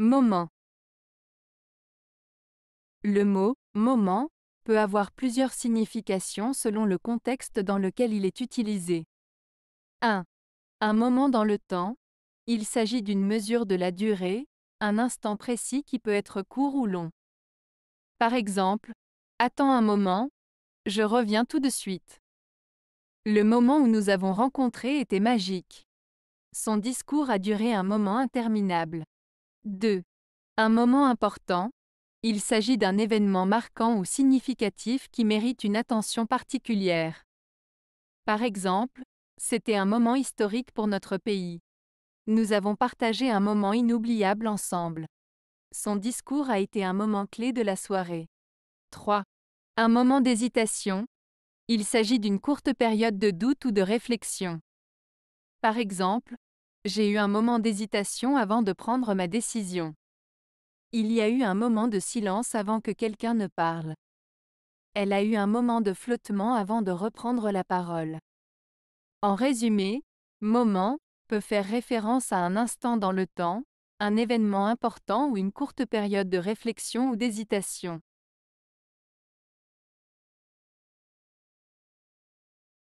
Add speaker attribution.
Speaker 1: Moment. Le mot moment peut avoir plusieurs significations selon le contexte dans lequel il est utilisé. 1. Un moment dans le temps. Il s'agit d'une mesure de la durée, un instant précis qui peut être court ou long. Par exemple, attends un moment, je reviens tout de suite. Le moment où nous avons rencontré était magique. Son discours a duré un moment interminable. 2. Un moment important. Il s'agit d'un événement marquant ou significatif qui mérite une attention particulière. Par exemple, c'était un moment historique pour notre pays. Nous avons partagé un moment inoubliable ensemble. Son discours a été un moment clé de la soirée. 3. Un moment d'hésitation. Il s'agit d'une courte période de doute ou de réflexion. Par exemple, j'ai eu un moment d'hésitation avant de prendre ma décision. Il y a eu un moment de silence avant que quelqu'un ne parle. Elle a eu un moment de flottement avant de reprendre la parole. En résumé, moment peut faire référence à un instant dans le temps, un événement important ou une courte période de réflexion ou d'hésitation.